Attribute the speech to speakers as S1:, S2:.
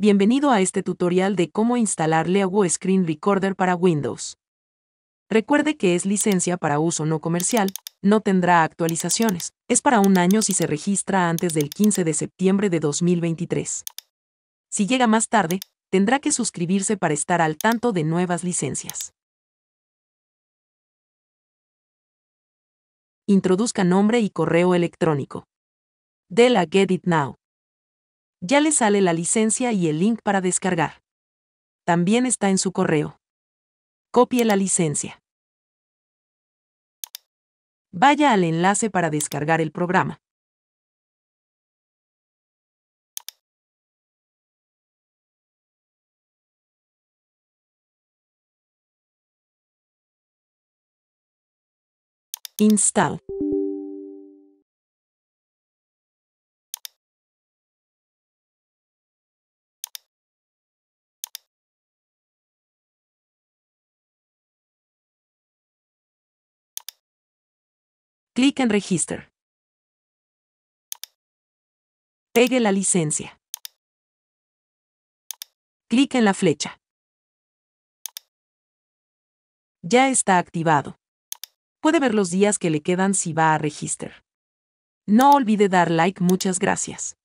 S1: Bienvenido a este tutorial de cómo instalar Leawo Screen Recorder para Windows. Recuerde que es licencia para uso no comercial, no tendrá actualizaciones, es para un año si se registra antes del 15 de septiembre de 2023. Si llega más tarde, tendrá que suscribirse para estar al tanto de nuevas licencias.
S2: Introduzca nombre y correo electrónico. De la Get It Now. Ya le sale la licencia y el link para descargar. También está en su correo. Copie la
S3: licencia. Vaya al enlace para descargar el programa. Install. Clic en Register. Pegue la licencia. Clic en la flecha.
S2: Ya está activado. Puede ver los días que le quedan si va a Register.
S3: No olvide dar like, muchas gracias.